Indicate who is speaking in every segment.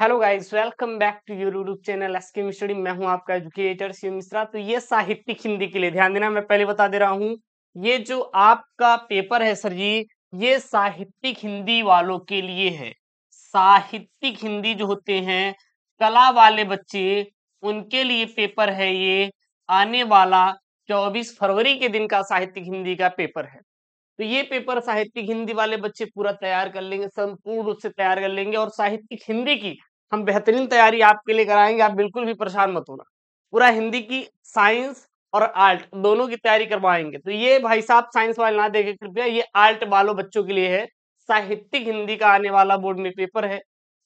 Speaker 1: hello guys welcome back to your YouTube channel S K Mishri मैं हूं आपका educator Shiv Mishra तो ये साहित्यिक हिंदी के लिए ध्यान देना मैं पहले बता दे रहा हूं ये जो आपका पेपर है सर जी ये साहित्यिक हिंदी वालों के लिए है साहित्यिक हिंदी जो होते हैं कला वाले बच्चे उनके लिए पेपर है ये आने वाला चौबीस फरवरी के दिन का साहित्यिक हिंदी का पेपर है तो ये पेपर साहित्यिक हिंदी वाले बच्चे पूरा तैयार कर लेंगे संपूर्ण रूप से तैयार कर लेंगे और साहित्यिक हिंदी की हम बेहतरीन तैयारी आपके लिए कराएंगे आप बिल्कुल भी परेशान मत होना पूरा हिंदी की साइंस और आर्ट दोनों की तैयारी करवाएंगे तो ये भाई साहब साइंस वाले ना देखे कृपया ये आर्ट वालों बच्चों के लिए है साहित्यिक हिंदी का आने वाला बोर्ड में पेपर है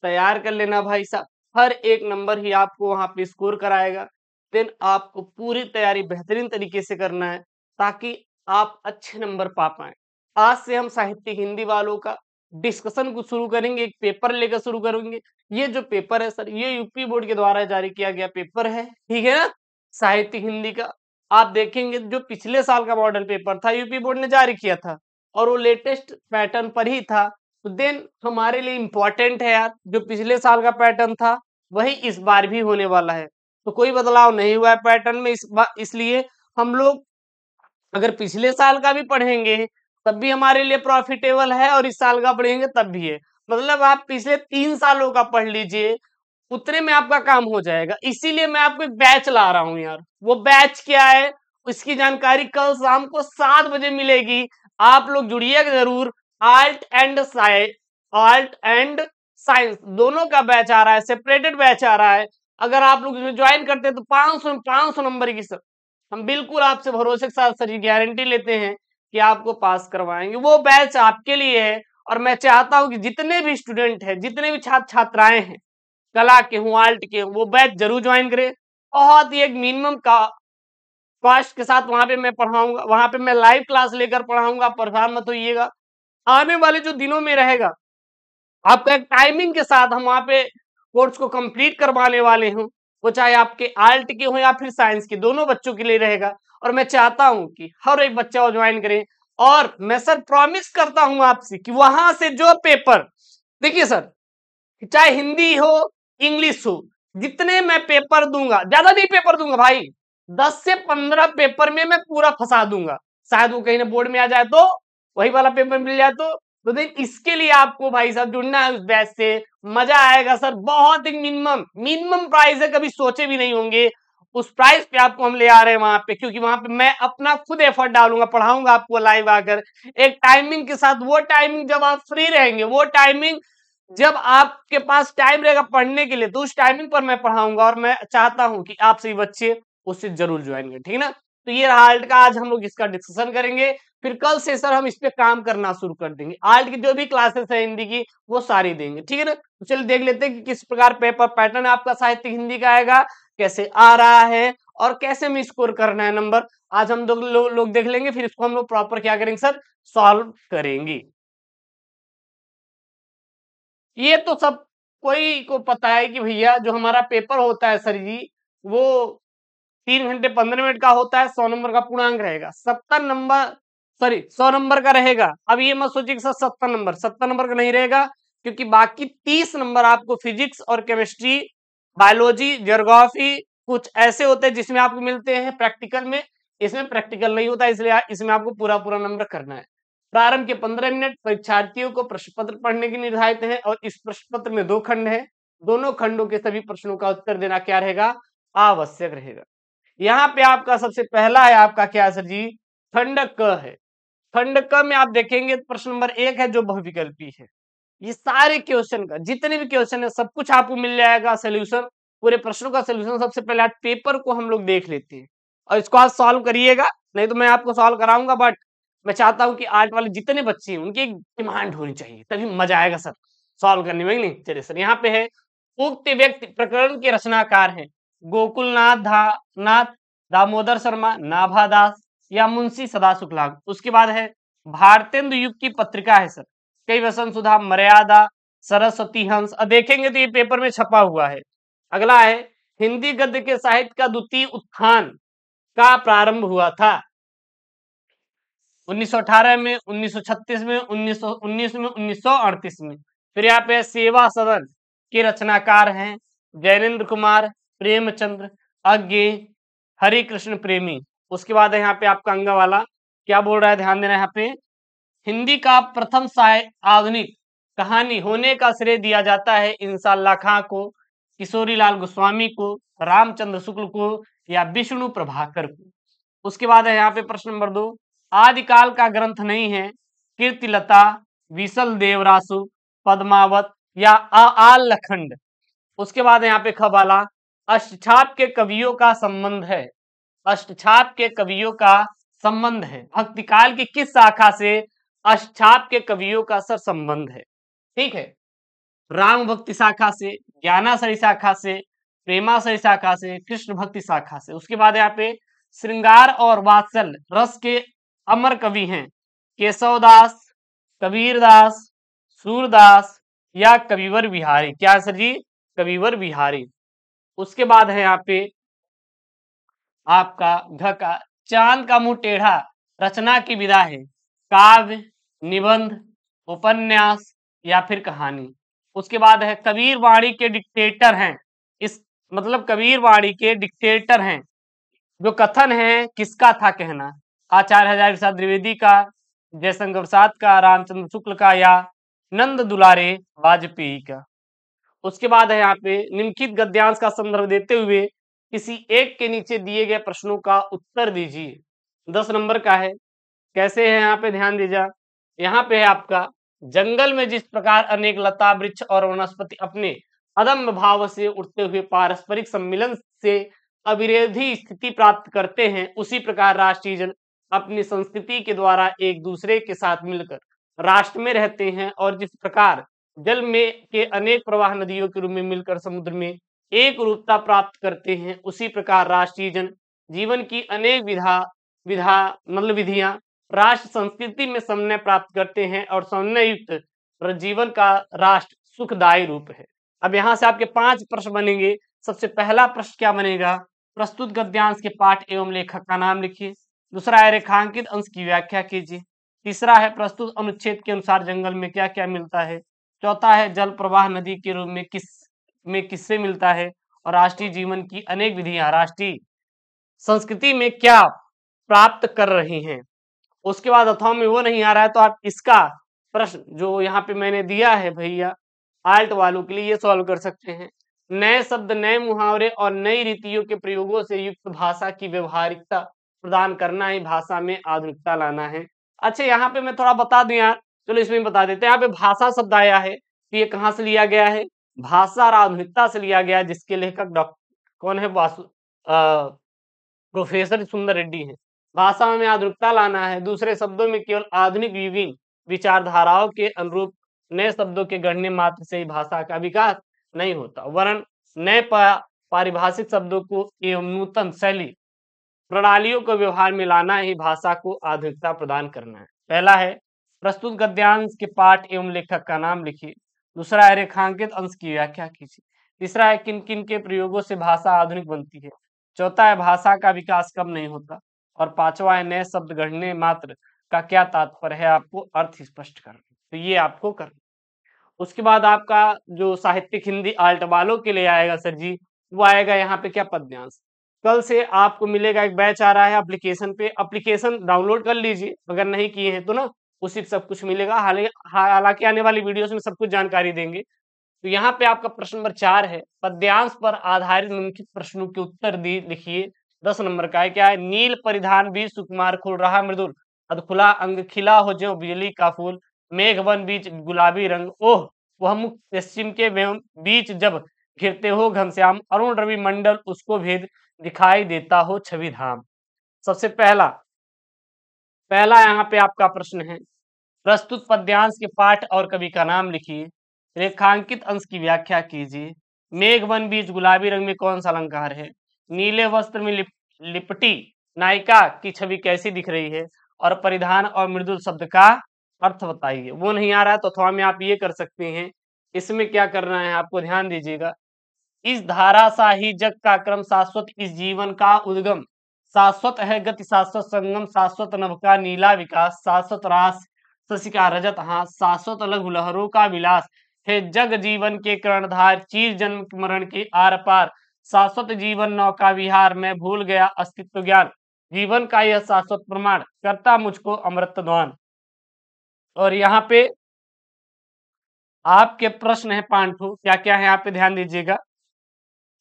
Speaker 1: तैयार कर लेना भाई साहब हर एक नंबर ही आपको वहां पे स्कोर कराएगा देन आपको पूरी तैयारी बेहतरीन तरीके से करना है ताकि आप अच्छे नंबर पा पाए आज से हम साहित्यिक हिंदी वालों का डिस्कशन को शुरू करेंगे एक पेपर लेकर शुरू करेंगे ये जो पेपर है सर ये यूपी बोर्ड के द्वारा जारी किया गया पेपर है ठीक है ना साहित्य हिंदी का आप देखेंगे जो पिछले साल का मॉडल पेपर था यूपी बोर्ड ने जारी किया था और वो लेटेस्ट पैटर्न पर ही था तो देन हमारे लिए इम्पोर्टेंट है यार जो पिछले साल का पैटर्न था वही इस बार भी होने वाला है तो कोई बदलाव नहीं हुआ है पैटर्न में इस इसलिए हम लोग अगर पिछले साल का भी पढ़ेंगे तब भी हमारे लिए प्रॉफिटेबल है और इस साल का पढ़ेंगे तब भी है मतलब आप पिछले तीन सालों का पढ़ लीजिए उतने में आपका काम हो जाएगा इसीलिए मैं आपको बैच ला रहा हूं यार वो बैच क्या है उसकी जानकारी कल शाम को सात बजे मिलेगी आप लोग जुड़िएगा जरूर art and science art and science दोनों का बैच आ रहा है सेपरेटेड बैच आ रहा है अगर आप लोग इसमें ज्वाइन करते हैं तो पांच सौ पांच सौ नंबर की सर हम बिल्कुल आपसे भरोसे के साथ सर गारंटी लेते हैं कि आपको पास करवाएंगे वो बैच आपके लिए है और मैं चाहता हूं कि जितने भी स्टूडेंट हैं जितने भी छात्र छात्राएं हैं कला के हूँ आर्ट के वो बैच जरूर ज्वाइन करें बहुत ही एक मिनिमम का कॉस्ट के साथ वहां पे मैं पढ़ाऊंगा वहां पे मैं लाइव क्लास लेकर पढ़ाऊंगा परेशान मत होइएगा आने वाले जो दिनों में रहेगा आपका एक टाइमिंग के साथ हम वहाँ पे कोर्स को कंप्लीट करवाने वाले हूँ वो चाहे आपके आर्ट के हो या फिर साइंस के दोनों बच्चों के लिए रहेगा और मैं चाहता हूं कि हर एक बच्चा वो ज्वाइन करे और मैं सर प्रॉमिस करता हूं आपसे कि वहां से जो पेपर देखिए सर चाहे हिंदी हो इंग्लिश हो जितने मैं पेपर दूंगा ज्यादा नहीं पेपर दूंगा भाई दस से पंद्रह पेपर में मैं पूरा फंसा दूंगा शायद वो कहीं ना बोर्ड में आ जाए तो वही वाला पेपर मिल जाए तो तो देन इसके लिए आपको भाई साहब जुड़ना है उस बैच से मजा आएगा सर बहुत ही मिनिमम मिनिमम प्राइस है कभी सोचे भी नहीं होंगे उस प्राइस पे आपको हम ले आ रहे हैं वहां पे क्योंकि वहां पे मैं अपना खुद एफर्ट डालूंगा पढ़ाऊंगा आपको लाइव आकर एक टाइमिंग के साथ वो टाइमिंग जब आप फ्री रहेंगे वो टाइमिंग जब आपके पास टाइम रहेगा पढ़ने के लिए तो उस टाइमिंग पर मैं पढ़ाऊंगा और मैं चाहता हूं कि आप सभी बच्चे उससे जरूर ज्वाइन करें ठीक है ना तो ये रहा का आज हम लोग इसका डिस्कशन करेंगे फिर कल से सर हम इस पे काम करना शुरू कर देंगे आर्ट की जो भी क्लासेस है हिंदी की वो सारी देंगे ठीक है ना तो चलिए देख लेते हैं कि किस प्रकार पेपर पैटर्न आपका साहित्य हिंदी का आएगा कैसे आ रहा है और कैसे हमें स्कोर करना है नंबर आज हम लोग लो, लोग देख लेंगे फिर इसको हम लोग प्रॉपर क्या करेंगे सर सॉल्व करेंगे ये तो सब कोई को पता है कि भैया जो हमारा पेपर होता है सर जी वो तीन घंटे पंद्रह मिनट का होता है सौ नंबर का पूर्णांक रहेगा सत्तर नंबर सॉरी सौ नंबर का रहेगा अब ये मत सोचिए सर सत्तर नंबर सत्तर नंबर का नहीं रहेगा क्योंकि बाकी तीस नंबर आपको फिजिक्स और केमिस्ट्री बायोलॉजी जियोग्राफी कुछ ऐसे होते हैं जिसमें आपको मिलते हैं प्रैक्टिकल में इसमें प्रैक्टिकल नहीं होता इसलिए इसमें आपको पूरा पूरा नंबर करना है प्रारंभ के पंद्रह मिनट परीक्षार्थियों को प्रश्न पत्र पढ़ने की निर्धारित है और इस प्रश्न पत्र में दो खंड है दोनों खंडों के सभी प्रश्नों का उत्तर देना क्या रहेगा आवश्यक रहेगा यहाँ पे आपका सबसे पहला है आपका क्या सर जी खंड क है खंड क में आप देखेंगे तो प्रश्न नंबर एक है जो बहुविकल्पी है ये सारे क्वेश्चन का जितने भी क्वेश्चन है सब कुछ आपको मिल जाएगा सोल्यूशन पूरे प्रश्नों का सोल्यूशन सबसे पहले आज पेपर को हम लोग देख लेते हैं और इसको आज सॉल्व करिएगा नहीं तो मैं आपको सॉल्व कराऊंगा बट मैं चाहता हूँ कि आर्ट वाले जितने बच्चे हैं उनकी एक डिमांड होनी चाहिए तभी मजा आएगा सर सॉल्व करने में नहीं चलिए सर यहाँ पे है उक्त व्यक्ति प्रकरण के रचनाकार हैं गोकुलनाथ धा नाथ दामोदर शर्मा दास या मुंशी सदा शुक्ला उसके बाद है भारतेंदु युग की पत्रिका है सर कई वसंत सुधा मर्यादा सरस्वती हंस देखेंगे तो ये पेपर में छपा हुआ है अगला है हिंदी गद्य के साहित्य का द्वितीय उत्थान का प्रारंभ हुआ था 1918 में 1936 में 1919 में 1938 में फिर यहाँ पे सेवा सदन के रचनाकार हैं जैनेन्द्र कुमार प्रेमचंद्र अज्ञे हरिकृष्ण प्रेमी उसके बाद है यहाँ पे आपका अंगा वाला क्या बोल रहा है ध्यान देना यहाँ पे हिंदी का प्रथम आधुनिक कहानी होने का श्रेय दिया जाता है इंसाला खां को किशोरी लाल गोस्वामी को रामचंद्र शुक्ल को या विष्णु प्रभाकर को उसके बाद है यहाँ पे प्रश्न नंबर दो आदिकाल का ग्रंथ नहीं है कीर्तिलता विशल देवरासु पद्मावत या आल लखंड उसके बाद यहाँ पे खबाला अष्टाप के कवियों का संबंध है अष्टछाप के कवियों का संबंध है काल की किस शाखा से अष्टाप के कवियों का सर संबंध है ठीक है राम भक्ति शाखा से ज्ञानाशरी शाखा से प्रेमाशरी शाखा से कृष्ण भक्ति शाखा से उसके बाद यहाँ पे श्रृंगार और वात्सल रस के अमर कवि हैं केशवदास कबीरदास सूरदास या कविवर बिहारी क्या सर जी कविवर बिहारी उसके बाद है यहाँ पे आपका घ का चांद का मुंह टेढ़ा रचना की विधा है काव्य निबंध उपन्यास या फिर कहानी उसके बाद है कबीर वाणी के डिक्टेटर हैं इस मतलब कबीर वाणी के डिक्टेटर हैं जो कथन है किसका था कहना आचार्य हजार प्रसाद द्विवेदी का जयशंकर प्रसाद का रामचंद्र शुक्ल का या नंद दुलारे वाजपेयी का उसके बाद है यहाँ पे निम्नलिखित गद्यांश का संदर्भ देते हुए किसी एक के नीचे दिए गए प्रश्नों का उत्तर दीजिए दस नंबर का है कैसे है यहाँ पे ध्यान दीजा यहाँ पे है आपका जंगल में जिस प्रकार अनेक लता वृक्ष और वनस्पति अपने अदम भाव से उठते हुए पारस्परिक सम्मिलन से अविरोधी स्थिति प्राप्त करते हैं उसी प्रकार राष्ट्रीय जन अपनी संस्कृति के द्वारा एक दूसरे के साथ मिलकर राष्ट्र में रहते हैं और जिस प्रकार जल में के अनेक प्रवाह नदियों के रूप में मिलकर समुद्र में एक रूपता प्राप्त करते हैं उसी प्रकार राष्ट्रीय जन जीवन की अनेक विधा विधा मतलब विधियां राष्ट्र संस्कृति में समन्वय प्राप्त करते हैं और समन्वय युक्त जीवन का राष्ट्र सुखदायी रूप है अब यहाँ से आपके पांच प्रश्न बनेंगे सबसे पहला प्रश्न क्या बनेगा प्रस्तुत गद्यांश के पाठ एवं लेखक का नाम लिखिए दूसरा है रेखांकित अंश की व्याख्या कीजिए तीसरा है प्रस्तुत अनुच्छेद के अनुसार जंगल में क्या क्या मिलता है चौथा है जल प्रवाह नदी के रूप में किस में किससे मिलता है और राष्ट्रीय जीवन की अनेक विधियां राष्ट्रीय संस्कृति में क्या प्राप्त कर रही हैं उसके बाद अथवा में वो नहीं आ रहा है तो आप इसका प्रश्न जो यहाँ पे मैंने दिया है भैया आल्ट वालों के लिए ये सॉल्व कर सकते हैं नए शब्द नए मुहावरे और नई रीतियों के प्रयोगों से युक्त भाषा की व्यवहारिकता प्रदान करना ही भाषा में आधुनिकता लाना है अच्छा यहाँ पे मैं थोड़ा बता दू यार चलो इसमें बता देते हैं यहाँ पे भाषा शब्द आया है तो ये कहाँ से लिया गया है भाषा और आधुनिकता से लिया गया जिसके लेखक डॉक्टर कौन है वासु प्रोफेसर सुंदर रेड्डी है भाषा में आधुनिकता लाना है दूसरे शब्दों में केवल आधुनिक विभिन्न विचारधाराओं के अनुरूप नए शब्दों के गढ़ने मात्र से ही भाषा का विकास नहीं होता वरन नए पारिभाषिक शब्दों को एवं नूतन शैली प्रणालियों को व्यवहार में लाना ही भाषा को आधुनिकता प्रदान करना है पहला है प्रस्तुत गद्यांश के पाठ एवं लेखक का नाम लिखिए दूसरा है रेखांकित अंश की व्याख्या कीजिए तीसरा है किन किन के प्रयोगों से भाषा आधुनिक बनती है चौथा है भाषा का विकास कब नहीं होता और पांचवा है नए शब्द गढ़ने मात्र का क्या तात्पर्य है आपको अर्थ स्पष्ट करना तो ये आपको करना उसके बाद आपका जो साहित्यिक हिंदी आल्ट वालों के लिए आएगा सर जी वो आएगा यहाँ पे क्या पद्यांश कल से आपको मिलेगा एक बैच आ रहा है एप्लीकेशन पे एप्लीकेशन डाउनलोड कर लीजिए अगर नहीं किए हैं तो ना उसी सब कुछ मिलेगा हालांकि आने वाली वीडियोस में सब कुछ जानकारी देंगे तो यहाँ पे आपका प्रश्न नंबर चार है पद्यांश पर आधारित निम्नलिखित प्रश्नों के उत्तर दी लिखिए दस नंबर का है क्या है नील परिधान भी सुकुमार खुल रहा मृदुल अधखुला अंग खिला हो जो बिजली का फूल मेघ वन बीच गुलाबी रंग ओह वह मुख पश्चिम के बीच जब घिरते हो घनश्याम अरुण रवि मंडल उसको भेद दिखाई देता हो छवि धाम सबसे पहला पहला यहाँ पे आपका प्रश्न है प्रस्तुत पद्यांश के पाठ और कवि का नाम लिखिए रेखांकित अंश की व्याख्या कीजिए मेघ वन बीज गुलाबी रंग में कौन सा अलंकार है नीले वस्त्र में लिप, लिपटी नायिका की छवि कैसी दिख रही है और परिधान और मृदुल शब्द का अर्थ बताइए वो नहीं आ रहा है तो अथवा में आप ये कर सकते हैं इसमें क्या करना है आपको ध्यान दीजिएगा इस धाराशाही जग का क्रम शाश्वत इस जीवन का उद्गम शाश्वत है गति शाश्वत संगम शाश्वत नभ का नीला विकास शाश्वत रास शशिका रजत हाँ शाश्वत लघु लहरों का विलास है जग जीवन के कर्णधार चीर जन्म मरण के आर पार शाश्वत जीवन नौका विहार में भूल गया अस्तित्व ज्ञान जीवन का यह शाश्वत प्रमाण करता मुझको अमृत ध्वान और यहाँ पे आपके प्रश्न है पांठू क्या क्या है यहाँ पे ध्यान दीजिएगा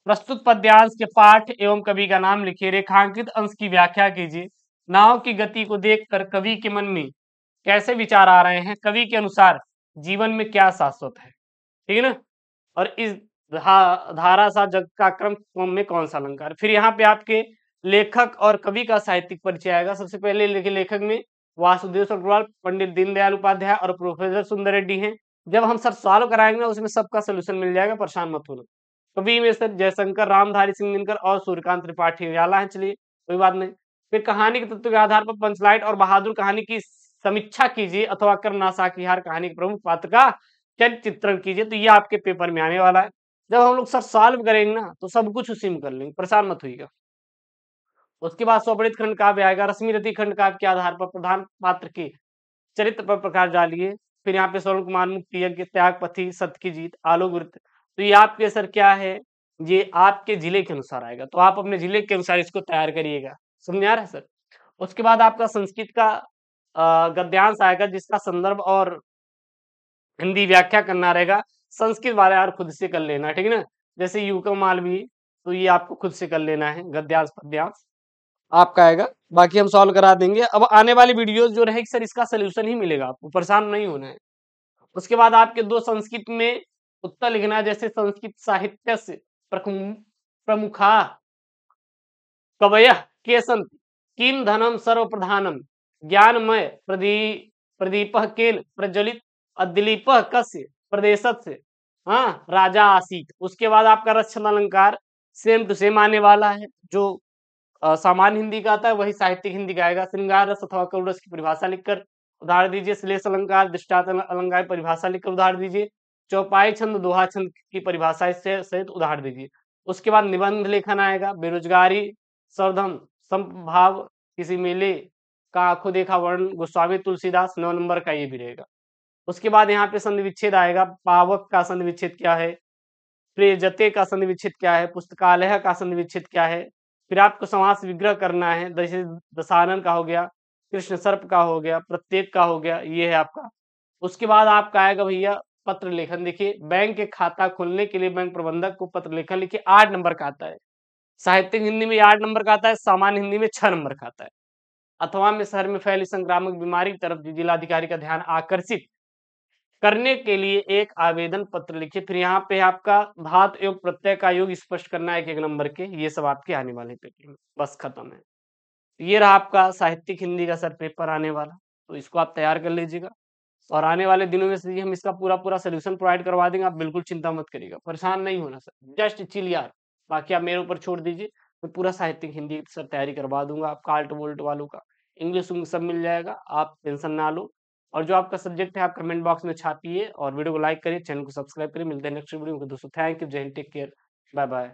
Speaker 1: प्रस्तुत पद्यांश के पाठ एवं कवि का नाम लिखिए रेखांकित अंश की व्याख्या कीजिए नाव की गति को देखकर कवि के मन में कैसे विचार आ रहे हैं कवि के अनुसार जीवन में क्या शाश्वत है ठीक है ना और इस धारा सा जग का क्रम में कौन सा अलंकार फिर यहाँ पे आपके लेखक और कवि का साहित्यिक परिचय आएगा सबसे पहले लेखे लेखक में वासुदेव अग्रवाल पंडित दीनदयाल उपाध्याय और प्रोफेसर सुंदर रेड्डी हैं जब हम सर सवाल कराएंगे ना उसमें सबका सोल्यूशन मिल जाएगा परेशान मत होना कवि में सर जयशंकर रामधारी सिंह दिनकर और सूर्यकांत त्रिपाठी उजाला है चलिए कोई बात नहीं फिर कहानी के तत्व के आधार पर पंचलाइट और बहादुर कहानी की समीक्षा कीजिए अथवा की साकिहार कहानी के प्रमुख पात्र का चित्रण कीजिए तो ये आपके पेपर में आने वाला है जब हम लोग सर सॉल्व करेंगे ना तो सब कुछ उसी में कर लेंगे परेशान मत होगा उसके बाद स्वपरित खंड काव्य आएगा रश्मि रति खंड काव्य के आधार पर प्रधान पात्र के चरित्र पर प्रकाश डालिए फिर यहाँ पे स्वर्ण कुमार मुक्ति यज्ञ त्याग पथी सत्य की जीत आलोक वृत्त तो ये आपके सर क्या है ये आपके जिले के अनुसार आएगा तो आप अपने जिले के अनुसार इसको तैयार करिएगा समझ आ रहा है सर उसके बाद आपका संस्कृत का गद्यांश आएगा जिसका संदर्भ और हिंदी व्याख्या करना रहेगा संस्कृत वाले यार खुद से कर लेना ठीक है ना जैसे युका मालवी तो ये आपको खुद से कर लेना है गद्यांश पद्यांश आपका आएगा बाकी हम सॉल्व करा देंगे अब आने वाली वीडियो जो रहेगी सर इसका सोल्यूशन ही मिलेगा आपको परेशान नहीं होना है उसके बाद आपके दो संस्कृत में उत्तर लिखना है जैसे संस्कृत साहित्य से प्रमुखा कवय के संत किम धनम सर्व प्रधानम ज्ञानमय प्रदीप प्रदीप केन प्रज्वलित अदिलीप कस्य प्रदेश से हाँ राजा आसीत उसके बाद आपका रक्षण अलंकार सेम टू सेम आने वाला है जो सामान्य हिंदी का आता है वही साहित्यिक हिंदी का आएगा श्रृंगार रस अथवा करुण रस की परिभाषा लिखकर उदाहरण दीजिए श्लेष अलंकार दृष्टात अलंकार परिभाषा लिखकर उदाहरण दीजिए चौपाई छंद दोहा छंद की परिभाषा इससे सहित उदाहरण दीजिए उसके बाद निबंध लेखन आएगा बेरोजगारी सर्वधम संभाव किसी मेले का आंखों देखा वर्ण गोस्वामी तुलसीदास नौ नंबर का ये भी रहेगा उसके बाद यहाँ पे संधि विच्छेद आएगा पावक का संधि विच्छेद क्या है प्रेजते का संधि विच्छेद क्या है पुस्तकालय का संधि विच्छेद क्या है फिर आपको समास विग्रह करना है जैसे दशानन का हो गया कृष्ण सर्प का हो गया प्रत्येक का हो गया ये है आपका उसके बाद आपका आएगा भैया पत्र लेखन देखिए बैंक के खाता खोलने के लिए बैंक प्रबंधक को पत्र लेखन लिखिए आठ नंबर का आता है साहित्यिक हिंदी में आठ नंबर का आता है सामान्य हिंदी में छह नंबर का आता है अथवा में शहर में फैली संक्रामक बीमारी की तरफ जिलाधिकारी का ध्यान आकर्षित करने के लिए एक आवेदन पत्र लिखिए फिर यहाँ पे आपका भात योग प्रत्यय का योग स्पष्ट करना है एक एक नंबर के ये सब आपके आने वाले पेपर में बस खत्म है ये रहा आपका साहित्यिक हिंदी का सर पेपर आने वाला तो इसको आप तैयार कर लीजिएगा और आने वाले दिनों में से हम इसका पूरा पूरा सोल्यूशन प्रोवाइड करवा देंगे आप बिल्कुल चिंता मत करिएगा परेशान नहीं होना सर जस्ट चिल यार बाकी आप मेरे ऊपर छोड़ दीजिए मैं पूरा साहित्यिक हिंदी सर तैयारी करवा दूंगा आपका आल्ट वोल्ट वालों का इंग्लिश सब मिल जाएगा आप टेंशन ना लो और जो आपका सब्जेक्ट है आप कमेंट बॉक्स में छापिए और वीडियो को लाइक करिए चैनल को सब्सक्राइब करिए मिलते हैं नेक्स्ट वीडियो में दोस्तों थैंक यू जय हिंद टेक केयर बाय बाय